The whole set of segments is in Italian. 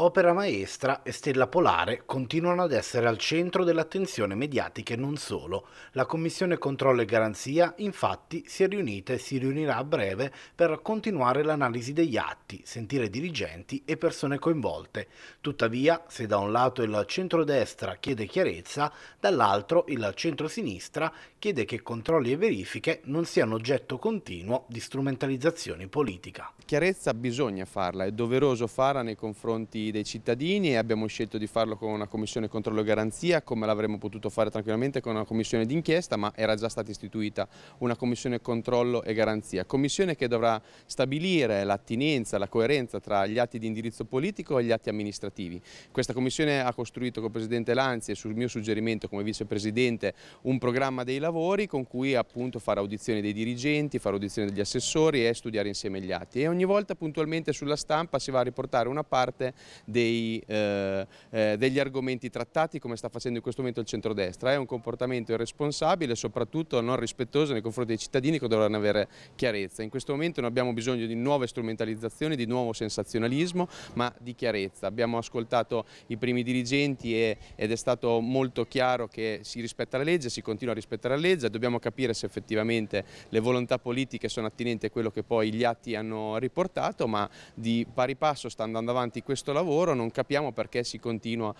Opera maestra e Stella Polare continuano ad essere al centro dell'attenzione mediatica e non solo. La Commissione Controllo e Garanzia infatti si è riunita e si riunirà a breve per continuare l'analisi degli atti, sentire dirigenti e persone coinvolte. Tuttavia, se da un lato il centrodestra chiede chiarezza, dall'altro il centrosinistra chiede che controlli e verifiche non siano oggetto continuo di strumentalizzazione politica. Chiarezza bisogna farla, è doveroso farla nei confronti dei, cittadini e abbiamo scelto di farlo con una commissione controllo e garanzia come l'avremmo potuto fare tranquillamente con una commissione d'inchiesta ma era già stata istituita una commissione controllo e garanzia, commissione che dovrà stabilire l'attinenza, la coerenza tra gli atti di indirizzo politico e gli atti amministrativi. Questa commissione ha costruito con il Presidente Lanzi e sul mio suggerimento come Vicepresidente un programma dei lavori con cui appunto fare audizioni dei dirigenti, fare audizioni degli assessori e studiare insieme gli atti e ogni volta puntualmente sulla stampa si va a riportare una parte dei, eh, eh, degli argomenti trattati come sta facendo in questo momento il centrodestra. È un comportamento irresponsabile e soprattutto non rispettoso nei confronti dei cittadini che dovranno avere chiarezza. In questo momento non abbiamo bisogno di nuove strumentalizzazioni, di nuovo sensazionalismo, ma di chiarezza. Abbiamo ascoltato i primi dirigenti e, ed è stato molto chiaro che si rispetta la legge, si continua a rispettare la legge, dobbiamo capire se effettivamente le volontà politiche sono attinenti a quello che poi gli atti hanno riportato, ma di pari passo sta andando avanti questo lavoro lavoro non capiamo perché si continua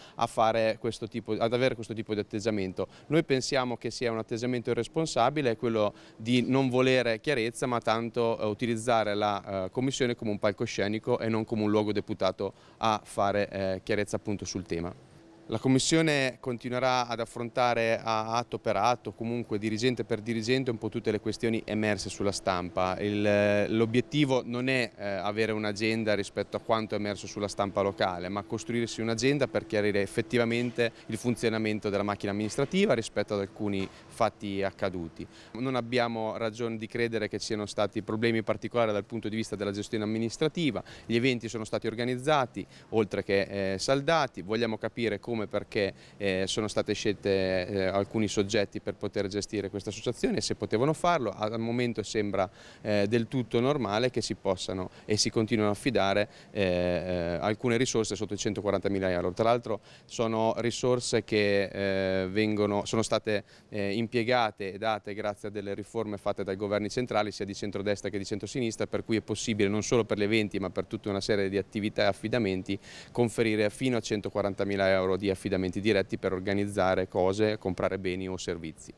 tipo, ad avere questo tipo di atteggiamento. Noi pensiamo che sia un atteggiamento irresponsabile, quello di non volere chiarezza ma tanto eh, utilizzare la eh, Commissione come un palcoscenico e non come un luogo deputato a fare eh, chiarezza appunto sul tema. La Commissione continuerà ad affrontare atto per atto, comunque dirigente per dirigente, un po' tutte le questioni emerse sulla stampa. L'obiettivo non è eh, avere un'agenda rispetto a quanto è emerso sulla stampa locale, ma costruirsi un'agenda per chiarire effettivamente il funzionamento della macchina amministrativa rispetto ad alcuni fatti accaduti. Non abbiamo ragione di credere che ci siano stati problemi particolari dal punto di vista della gestione amministrativa, gli eventi sono stati organizzati, oltre che eh, saldati, vogliamo capire come come perché eh, sono state scelte eh, alcuni soggetti per poter gestire questa associazione e se potevano farlo, al momento sembra eh, del tutto normale che si possano e si continuino a affidare eh, eh, alcune risorse sotto i 140.000 euro, tra l'altro sono risorse che eh, vengono, sono state impiegate e date grazie a delle riforme fatte dai governi centrali sia di centrodestra che di centrosinistra per cui è possibile non solo per gli eventi ma per tutta una serie di attività e affidamenti conferire fino a 140.000 euro di affidamenti diretti per organizzare cose, comprare beni o servizi.